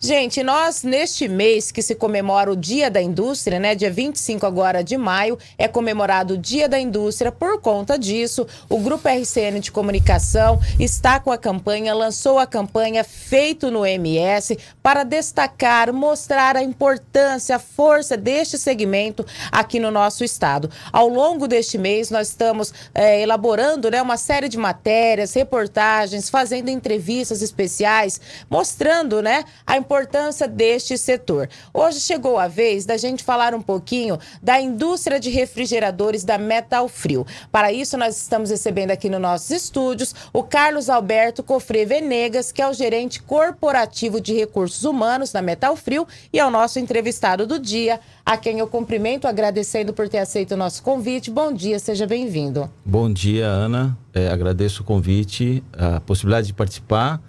Gente, nós neste mês que se comemora o Dia da Indústria, né, dia 25 agora de maio, é comemorado o Dia da Indústria. Por conta disso, o Grupo RCN de Comunicação está com a campanha, lançou a campanha Feito no MS para destacar, mostrar a importância, a força deste segmento aqui no nosso estado. Ao longo deste mês, nós estamos é, elaborando né, uma série de matérias, reportagens, fazendo entrevistas especiais, mostrando né, a importância deste setor. Hoje chegou a vez da gente falar um pouquinho da indústria de refrigeradores da Metal Frio. Para isso, nós estamos recebendo aqui nos nossos estúdios o Carlos Alberto Cofre Venegas, que é o gerente corporativo de recursos humanos da Metal Frio e é o nosso entrevistado do dia, a quem eu cumprimento agradecendo por ter aceito o nosso convite. Bom dia, seja bem-vindo. Bom dia, Ana. É, agradeço o convite, a possibilidade de participar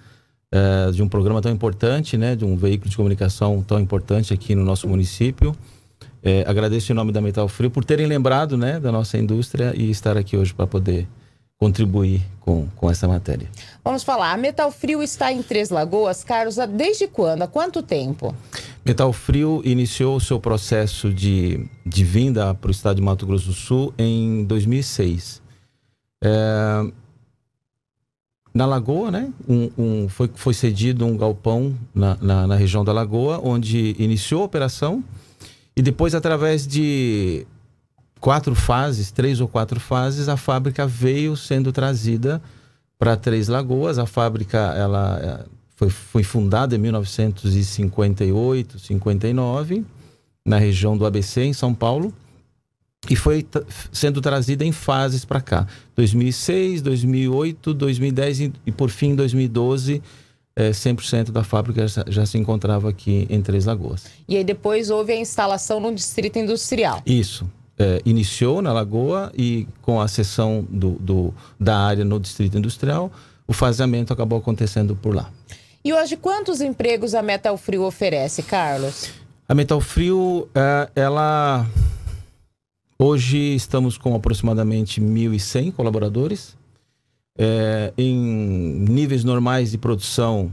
é, de um programa tão importante, né, de um veículo de comunicação tão importante aqui no nosso município. É, agradeço em nome da Metal Frio por terem lembrado né, da nossa indústria e estar aqui hoje para poder contribuir com, com essa matéria. Vamos falar, a Metal Frio está em Três Lagoas, Carlos, desde quando? Há quanto tempo? Metal Frio iniciou o seu processo de, de vinda para o estado de Mato Grosso do Sul em 2006. É, na Lagoa, né? Um, um, foi, foi cedido um galpão na, na, na, região da Lagoa, onde iniciou a operação e depois, através de quatro fases, três ou quatro fases, a fábrica veio sendo trazida para Três Lagoas. A fábrica ela é, foi, foi fundada em 1958, 59, na região do ABC, em São Paulo e foi sendo trazida em fases para cá. 2006, 2008, 2010 e, e por fim 2012 100% é, da fábrica já, já, se encontrava aqui em Três Lagoas. E aí depois houve a instalação no distrito industrial. Isso. É, iniciou na Lagoa e com a cessão do, do, da área no distrito industrial, o faseamento acabou acontecendo por lá. E hoje quantos empregos a Metal Frio oferece, Carlos? A Metal Frio, é, ela Hoje estamos com aproximadamente 1.100 colaboradores. É, em níveis normais de produção,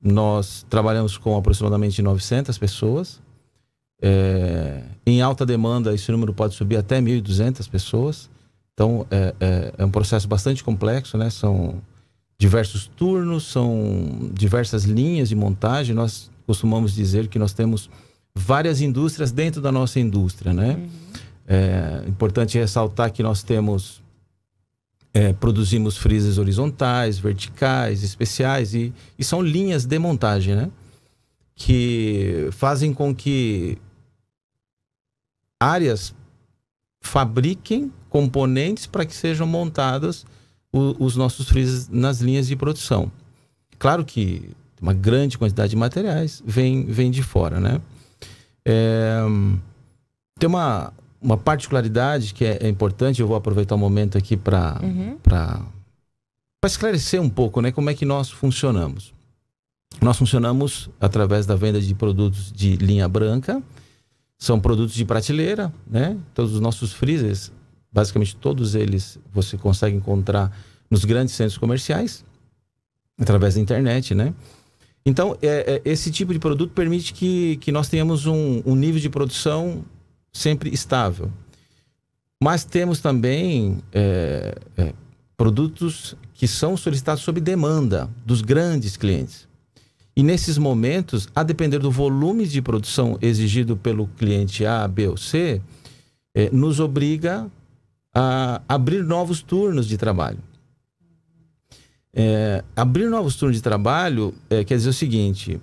nós trabalhamos com aproximadamente 900 pessoas. É, em alta demanda, esse número pode subir até 1.200 pessoas. Então, é, é, é, um processo bastante complexo, né? São diversos turnos, são diversas linhas de montagem. Nós costumamos dizer que nós temos várias indústrias dentro da nossa indústria, né? Uhum. É importante ressaltar que nós temos é, produzimos frises horizontais, verticais, especiais e, e, são linhas de montagem, né? Que fazem com que áreas fabriquem componentes para que sejam montadas o, os nossos frises nas linhas de produção. Claro que uma grande quantidade de materiais vem, vem de fora, né? É, tem uma, uma particularidade que é, é, importante, eu vou aproveitar o momento aqui para uhum. esclarecer um pouco né, como é que nós funcionamos. Nós funcionamos através da venda de produtos de linha branca, são produtos de prateleira, né? Todos os nossos freezers, basicamente todos eles você consegue encontrar nos grandes centros comerciais, através da internet, né? Então, é, é, esse tipo de produto permite que, que nós tenhamos um, um nível de produção sempre estável. Mas temos também é, é, produtos que são solicitados sob demanda dos grandes clientes. E nesses momentos, a depender do volume de produção exigido pelo cliente A, B ou C, é, nos obriga a abrir novos turnos de trabalho. É, abrir novos turnos de trabalho é, quer dizer o seguinte: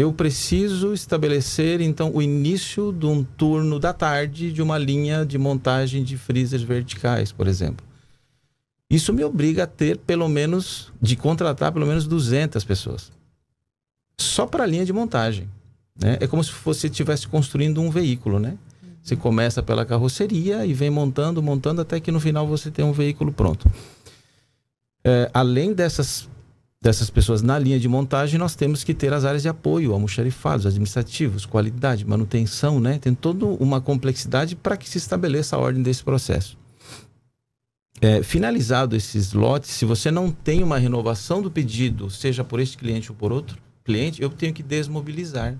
eu preciso estabelecer, então, o início de um turno da tarde de uma linha de montagem de freezers verticais, por exemplo. Isso me obriga a ter pelo menos, de contratar pelo menos 200 pessoas. Só para a linha de montagem. Né? É como se você estivesse construindo um veículo, né? Você começa pela carroceria e vem montando, montando, até que no final você tem um veículo pronto. É, além dessas dessas pessoas na linha de montagem, nós temos que ter as áreas de apoio, almoxarifados, administrativos, qualidade, manutenção, né? Tem toda uma complexidade para que se estabeleça a ordem desse processo. É, finalizado esses lotes, se você não tem uma renovação do pedido, seja por este cliente ou por outro cliente, eu tenho que desmobilizar.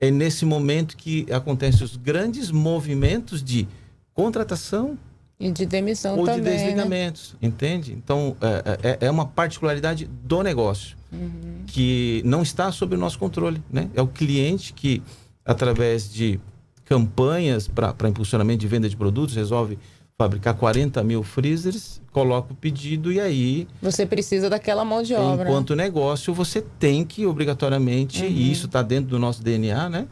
É nesse momento que acontecem os grandes movimentos de contratação, e de demissão ou também. Ou né? de desligamentos, né? entende? Então, é é, é, é, uma particularidade do negócio, uhum. que não está sob o nosso controle. Né? É o cliente que, através de campanhas para impulsionamento de venda de produtos, resolve fabricar 40 mil freezers, coloca o pedido e aí. Você precisa daquela mão de obra. Enquanto negócio, você tem que, obrigatoriamente, uhum. e isso está dentro do nosso DNA, né?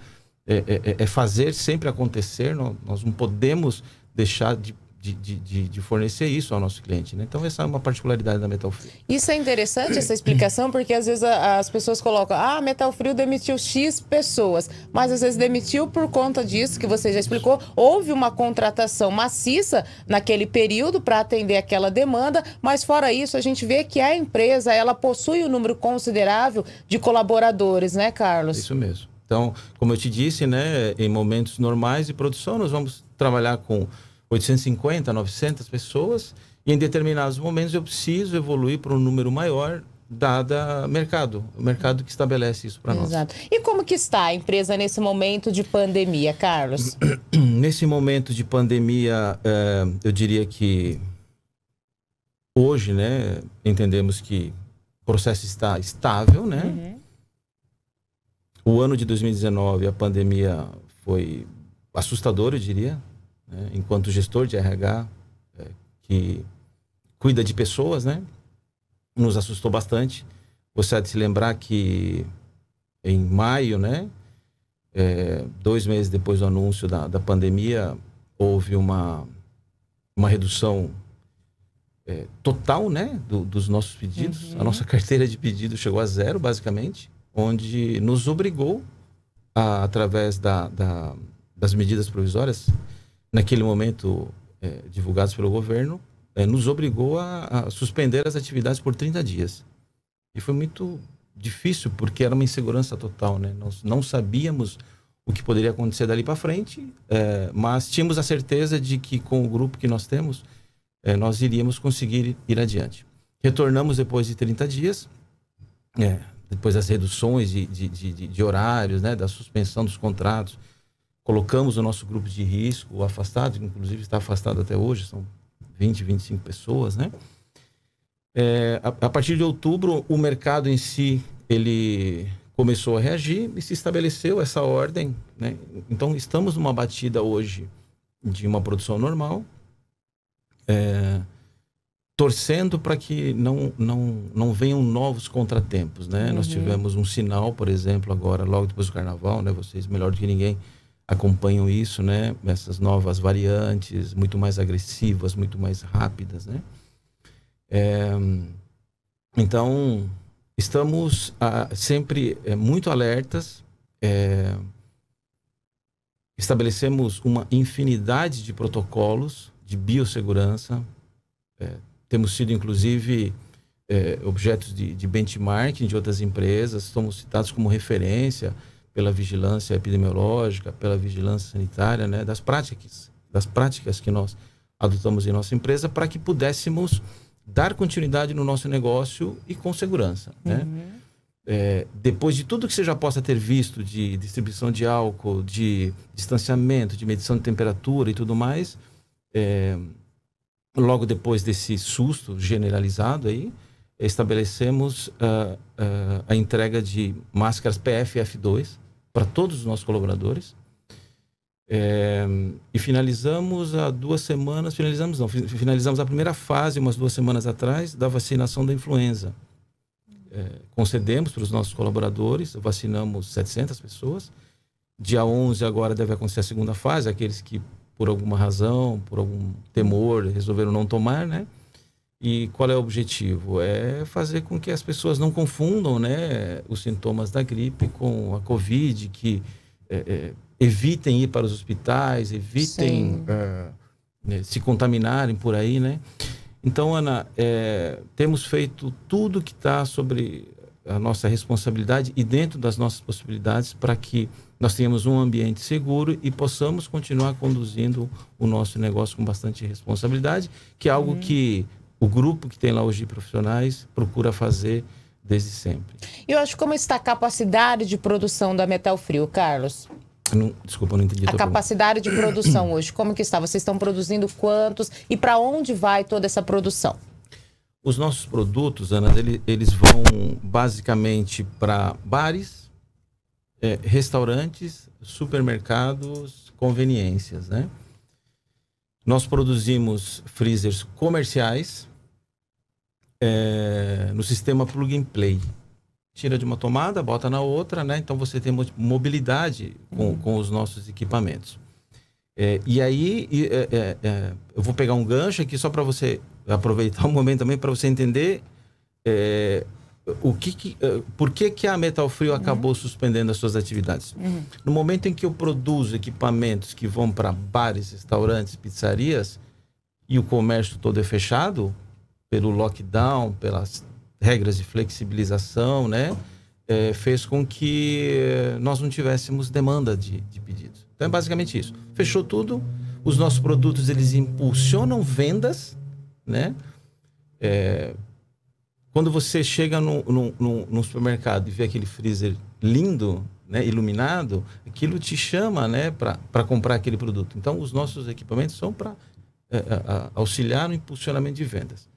É, é, é, é fazer sempre acontecer, nós não podemos deixar de de, de, de, fornecer isso ao nosso cliente. Né? Então, essa é uma particularidade da Metal Frio. Isso é interessante, essa explicação, porque às vezes a, as pessoas colocam, ah, Metal Frio demitiu X pessoas, mas às vezes demitiu por conta disso, que você já explicou. Houve uma contratação maciça naquele período para atender aquela demanda, mas fora isso, a gente vê que a empresa ela possui um número considerável de colaboradores, né, Carlos? Isso mesmo. Então, como eu te disse, né, em momentos normais de produção, nós vamos trabalhar com 850, 900 pessoas, e em determinados momentos eu preciso evoluir para um número maior dada mercado, o mercado que estabelece isso para nós. Exato. E como que está a empresa nesse momento de pandemia, Carlos? nesse momento de pandemia, é, eu diria que hoje, né, entendemos que o processo está estável, né? Uhum. O ano de 2019, a pandemia foi assustadora, eu diria né, enquanto gestor de RH, é, que cuida de pessoas, né? Nos assustou bastante. Você há de se lembrar que em maio, né? É, dois meses depois do anúncio da, da pandemia, houve uma, uma redução é, total né, do, dos nossos pedidos. Uhum. A nossa carteira de pedidos chegou a zero, basicamente, onde nos obrigou, a, através da, da, das medidas provisórias, naquele momento é, divulgados pelo governo, é, nos obrigou a, a, suspender as atividades por 30 dias. E foi muito difícil, porque era uma insegurança total, né? Nós não sabíamos o que poderia acontecer dali para frente, é, mas tínhamos a certeza de que com o grupo que nós temos, é, nós iríamos conseguir ir adiante. Retornamos depois de 30 dias, é, depois das reduções de, de, de, de horários, né? da suspensão dos contratos, colocamos o nosso grupo de risco, afastado, que inclusive está afastado até hoje, são 20, 25 pessoas, né? É, a, a, partir de outubro, o mercado em si, ele começou a reagir e se estabeleceu essa ordem, né? Então, estamos numa batida hoje de uma produção normal, é, torcendo para que não, não, não venham novos contratempos, né? Uhum. Nós tivemos um sinal, por exemplo, agora, logo depois do Carnaval, né? Vocês, melhor do que ninguém, acompanham isso, né? Essas novas variantes, muito mais agressivas, muito mais rápidas, né? É, então, estamos ah, sempre é, muito alertas, é, estabelecemos uma infinidade de protocolos de biossegurança, é, temos sido, inclusive, é, objetos de, de benchmarking de outras empresas, somos citados como referência, pela vigilância epidemiológica, pela vigilância sanitária, né, das práticas, das práticas que nós adotamos em nossa empresa para que pudéssemos dar continuidade no nosso negócio e com segurança, né? Uhum. É, depois de tudo que você já possa ter visto de distribuição de álcool, de distanciamento, de medição de temperatura e tudo mais, é, logo depois desse susto generalizado aí, estabelecemos uh, uh, a entrega de máscaras PFF2 para todos os nossos colaboradores. É, e finalizamos há duas semanas, finalizamos não, finalizamos a primeira fase umas duas semanas atrás da vacinação da influenza. É, concedemos para os nossos colaboradores, vacinamos 700 pessoas. Dia 11 agora deve acontecer a segunda fase, aqueles que por alguma razão, por algum temor resolveram não tomar, né? E qual é o objetivo? É fazer com que as pessoas não confundam né, os sintomas da gripe com a Covid, que é, é, evitem ir para os hospitais, evitem é, né, se contaminarem por aí, né? Então, Ana, é, temos feito tudo que está sobre a nossa responsabilidade e dentro das nossas possibilidades para que nós tenhamos um ambiente seguro e possamos continuar conduzindo o nosso negócio com bastante responsabilidade, que é algo uhum. que o grupo que tem lá hoje de profissionais procura fazer desde sempre. E hoje, como está a capacidade de produção da Metal Frio, Carlos? Não, desculpa, não entendi. A, capacidade de produção hoje, como que está? Vocês estão produzindo quantos e para onde vai toda essa produção? Os nossos produtos, Ana, eles vão basicamente para bares, é, restaurantes, supermercados, conveniências, né? Nós produzimos freezers comerciais, é, no sistema plug and play. Tira de uma tomada, bota na outra, né? Então você tem mobilidade com, uhum. com os nossos equipamentos. É, e aí, e, é, é, eu vou pegar um gancho aqui só para você aproveitar um momento também para você entender o que, que por que, que a Metal Frio uhum. acabou suspendendo as suas atividades. Uhum. No momento em que eu produzo equipamentos que vão para bares, restaurantes, pizzarias e o comércio todo é fechado, pelo lockdown, pelas regras de flexibilização, né? É, fez com que eh, nós não tivéssemos demanda de, de pedidos. Então é basicamente isso. Fechou tudo, os nossos produtos eles impulsionam vendas, né? É, quando você chega no, no, no, no, supermercado e vê aquele freezer lindo, né, iluminado, aquilo te chama né, para comprar aquele produto. Então, os nossos equipamentos são para é, auxiliar no impulsionamento de vendas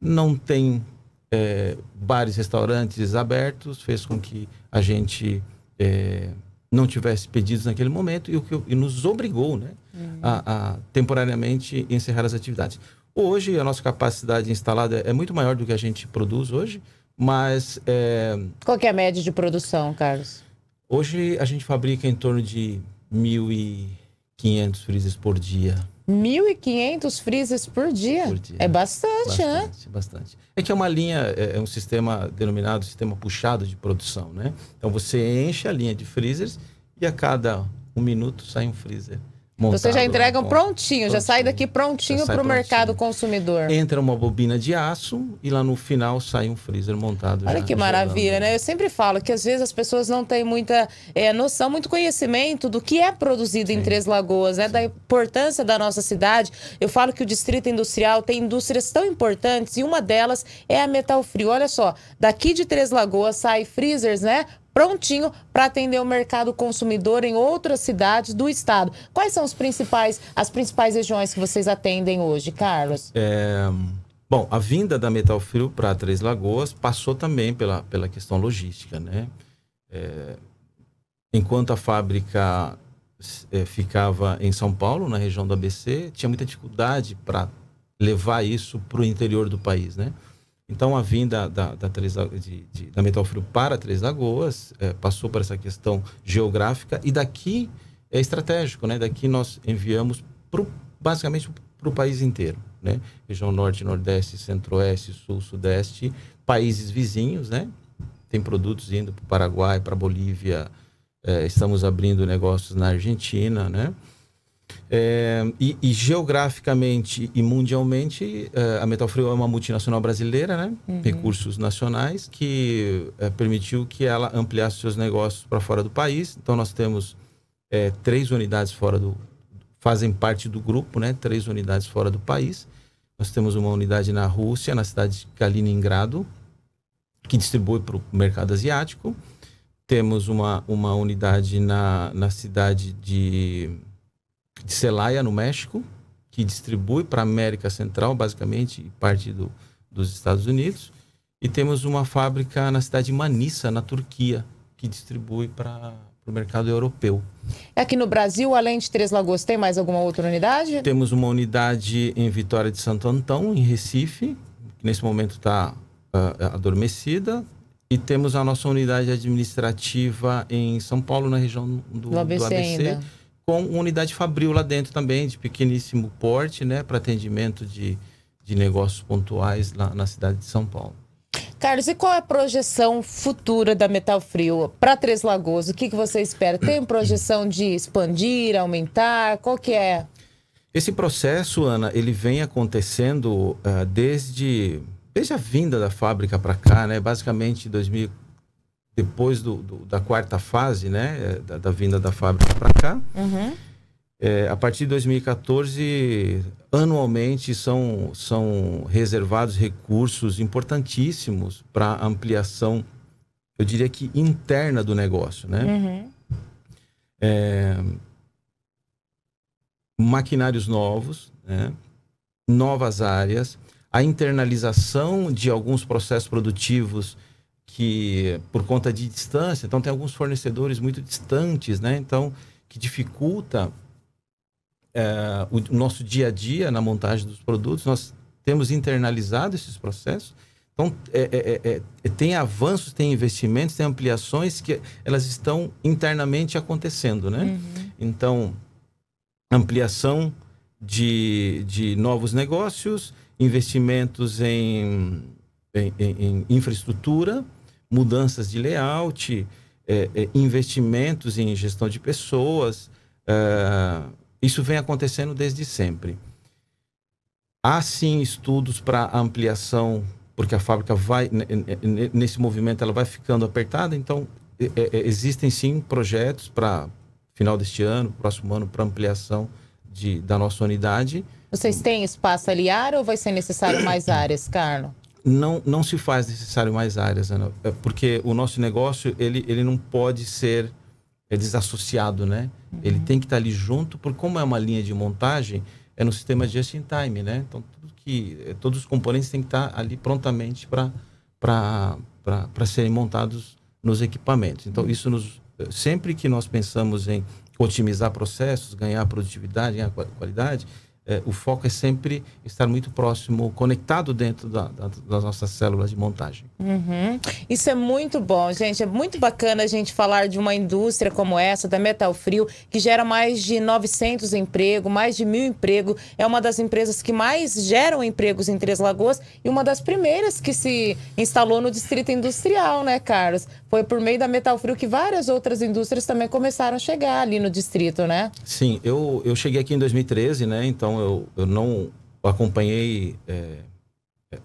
não tem é, bares, restaurantes abertos, fez com que a gente é, não tivesse pedidos naquele momento e, o que, e nos obrigou né, uhum. a, a, temporariamente encerrar as atividades. Hoje, a nossa capacidade instalada é muito maior do que a gente produz hoje, mas... É... Qual é a média de produção, Carlos? Hoje, a gente fabrica em torno de 1.500 freezers por dia. 1.500 freezers por dia. por dia. É bastante, né? bastante, né? Bastante. É que é uma linha, é, é um sistema denominado sistema puxado de produção, né? Então você enche a linha de freezers e a cada um minuto sai um freezer Montado, então, Vocês já entregam prontinho, prontinho, já sai daqui prontinho para o mercado consumidor. Entra uma bobina de aço e lá no final sai um freezer montado. Olha já, que maravilha, gelando. né? Eu sempre falo que às vezes as pessoas não têm muita é, noção, muito conhecimento do que é produzido Sim. em Três Lagoas, né? Sim. Da importância da nossa cidade. Eu falo que o Distrito Industrial tem indústrias tão importantes e uma delas é a Metal Frio. Olha só, daqui de Três Lagoas sai freezers, né? prontinho para atender o mercado consumidor em outras cidades do estado. Quais são os principais, as principais regiões que vocês atendem hoje, Carlos? É, bom, a vinda da Metal Frio para Três Lagoas passou também pela, pela questão logística, né? É, enquanto a fábrica é, ficava em São Paulo, na região do ABC, tinha muita dificuldade para levar isso para o interior do país, né? Então, a vinda da, da, da, de, de, da Metalfrio para Três Lagoas é, passou por essa questão geográfica e daqui é estratégico, né? Daqui nós enviamos pro, basicamente para o país inteiro, né? Região Norte, Nordeste, Centro-Oeste, Sul, Sudeste, países vizinhos, né? Tem produtos indo para o Paraguai, para a Bolívia, é, estamos abrindo negócios na Argentina, né? É, e, e, geograficamente e mundialmente, é, a Frio é uma multinacional brasileira, né? Uhum. Recursos nacionais, que é, permitiu que ela ampliasse seus negócios para fora do país. Então, nós temos é, três unidades fora do. fazem parte do grupo, né? Três unidades fora do país. Nós temos uma unidade na Rússia, na cidade de Kaliningrado, que distribui para o mercado asiático. Temos uma, uma unidade na, na cidade de de Celaya, no México, que distribui para a América Central, basicamente, e parte do, dos Estados Unidos. E temos uma fábrica na cidade de Manisa, na Turquia, que distribui para o mercado europeu. É aqui no Brasil, além de Três Lagos, tem mais alguma outra unidade? Temos uma unidade em Vitória de Santo Antão, em Recife, que nesse momento está uh, ah, adormecida. E temos a nossa unidade administrativa em São Paulo, na região do, do ABC. Do ABC com unidade fabril lá dentro também, de pequeníssimo porte, né, para atendimento de, de negócios pontuais lá na cidade de São Paulo. Carlos, e qual é a projeção futura da Metal Frio para Três Lagoas? O que, que você espera? Tem projeção de expandir, aumentar? Qual que é? Esse processo, Ana, ele vem acontecendo uh, desde, desde a vinda da fábrica para cá, né? Basicamente 2000, depois do, do, da quarta fase, né, é, da, da vinda da fábrica para cá. Uhum. É, a partir de 2014, anualmente são, são reservados recursos importantíssimos para ampliação, eu diria que interna do negócio, né? Uhum. É, maquinários novos, né? novas áreas, a internalização de alguns processos produtivos que por conta de distância, então tem alguns fornecedores muito distantes, né? Então que dificulta é, o, o nosso dia a dia na montagem dos produtos. Nós temos internalizado esses processos. Então é é, é, é, é, tem avanços, tem investimentos, tem ampliações que elas estão internamente acontecendo, né? Uhum. Então ampliação de, de novos negócios, investimentos em em, em, em, infraestrutura, mudanças de layout, é, é, investimentos em gestão de pessoas. É, isso vem acontecendo desde sempre. Há sim estudos para ampliação, porque a fábrica vai, nesse movimento, ela vai ficando apertada, então existem sim projetos para final deste ano, próximo ano, para ampliação de, da nossa unidade. Vocês têm espaço aliar ou vai ser necessário mais áreas, Carlos? não, não se faz necessário mais áreas, Ana, né? é porque o nosso negócio ele, ele não pode ser é desassociado, né? Uhum. Ele tem que estar tá ali junto, porque como é uma linha de montagem, é no sistema just in time, né? Então tudo que é, todos os componentes têm que estar tá ali prontamente para para serem montados nos equipamentos. Então isso nos eh, sempre que nós pensamos em otimizar processos, ganhar produtividade, ganhar qualidade, é, o foco é sempre estar muito próximo, conectado dentro da, da, das nossas células de montagem. Uhum. Isso é muito bom, gente. É muito bacana a gente falar de uma indústria como essa, da Metal Frio, que gera mais de 900 empregos, mais de mil empregos. É uma das empresas que mais geram empregos em Três Lagoas e uma das primeiras que se instalou no Distrito Industrial, né, Carlos? foi por meio da Metal Frio que várias outras indústrias também começaram a chegar ali no distrito, né? Sim, eu, eu cheguei aqui em 2013, né? Então eu, eu não acompanhei é,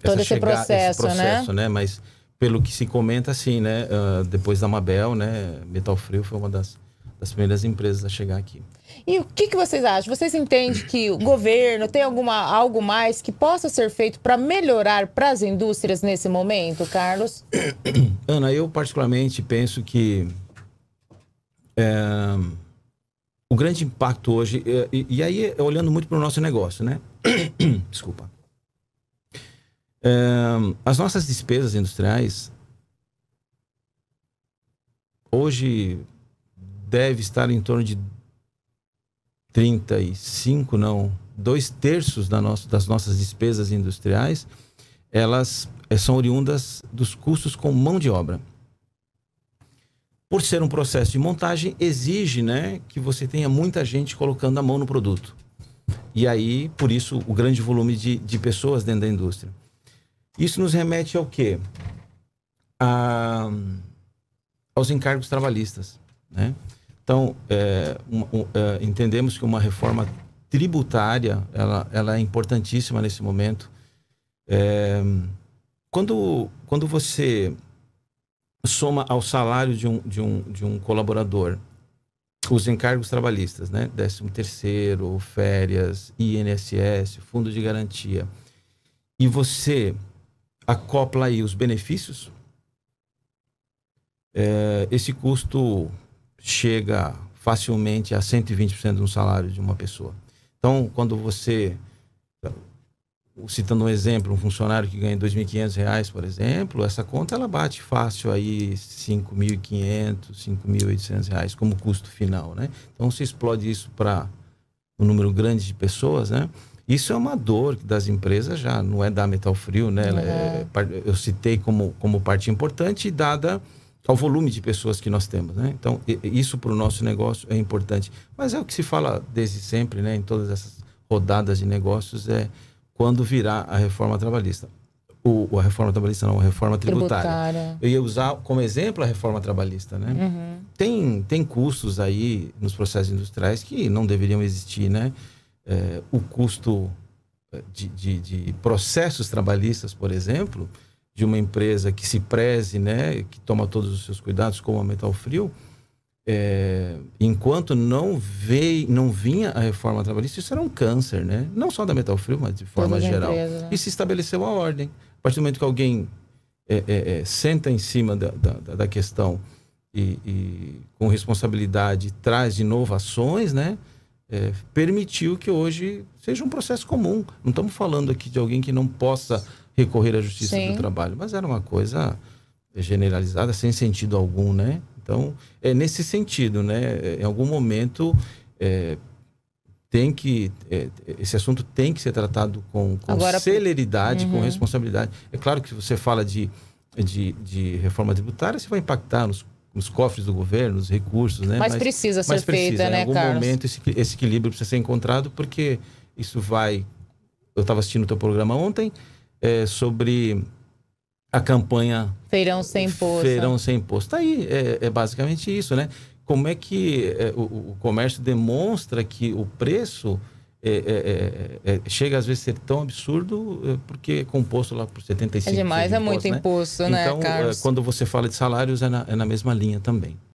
todo esse, chegada, processo, esse processo, né? né? Mas pelo que se comenta, assim, né? Uh, depois da Mabel, né? Metal Frio foi uma das das primeiras empresas a chegar aqui. E o que, que vocês acham? Vocês entendem que o governo tem alguma, algo mais que possa ser feito para melhorar para as indústrias nesse momento, Carlos? Ana, eu particularmente penso que é, o grande impacto hoje, é, e, e, aí é olhando muito para o nosso negócio, né? Desculpa. É, as nossas despesas industriais, hoje deve estar em torno de 35, não, dois terços da das nossas despesas industriais, elas eh, são oriundas dos custos com mão de obra. Por ser um processo de montagem, exige né, que você tenha muita gente colocando a mão no produto. E aí, por isso, o grande volume de, de pessoas dentro da indústria. Isso nos remete ao quê? A, aos encargos trabalhistas. Né? Então, é, um, um, é, entendemos que uma reforma tributária ela, ela é importantíssima nesse momento. É, quando, quando você soma ao salário de um, de um, de um colaborador os encargos trabalhistas, né? 13 terceiro, férias, INSS, fundo de garantia, e você acopla aí os benefícios, é, esse custo chega facilmente a 120% do salário de uma pessoa. Então, quando você, citando um exemplo, um funcionário que ganha R$ 2.500, por exemplo, essa conta ela bate fácil aí R$ 5.500, R$ 5.800 como custo final, né? Então, se explode isso para um número grande de pessoas, né? Isso é uma dor das empresas já, não é da Metal Frio, né? É. é. eu citei como, como parte importante, dada ao volume de pessoas que nós temos. Né? Então, isso para o nosso negócio é importante. Mas é o que se fala desde sempre, né, em todas essas rodadas de negócios, é quando virá a reforma trabalhista. O, a reforma trabalhista não, a reforma tributária. tributária. Eu ia usar como exemplo a reforma trabalhista, né? Uhum. Tem, tem custos aí nos processos industriais que não deveriam existir, né? É, o custo é, de, de, de processos trabalhistas, por exemplo, de uma empresa que se preze, né, que toma todos os seus cuidados, com a Metal Frio, é, enquanto não veio, não vinha a reforma trabalhista, isso era um câncer, né? Não só da Metal Frio, mas de forma Toda geral. Empresa, né? E se estabeleceu a ordem. A partir do momento que alguém é, é, é senta em cima da, da, da questão e, e, com responsabilidade traz inovações, né? É, permitiu que hoje seja um processo comum. Não estamos falando aqui de alguém que não possa recorrer à Justiça Sim. do Trabalho. Mas era uma coisa generalizada, sem sentido algum, né? Então, é nesse sentido, né? É, em algum momento é, tem que é, esse assunto tem que ser tratado com, com Agora, celeridade, uhum. com responsabilidade. É claro que se você fala de, de, de reforma tributária, você vai impactar nos, nos cofres do governo, nos recursos, né? Mas, mas precisa ser feita, precisa. né, Em algum Carlos? momento esse, esse equilíbrio precisa ser encontrado porque isso vai. Eu estava assistindo o teu programa ontem é, sobre a campanha Feirão Sem Imposto. Feirão Sem Imposto. Tá aí, é, é, basicamente isso, né? Como é que é, o, o, comércio demonstra que o preço é, é, é, é, chega às vezes a ser tão absurdo porque é composto lá por 75%. É demais, de imposto, é muito né? imposto, né, então, Carlos? Quando você fala de salários, é na, na mesma linha também.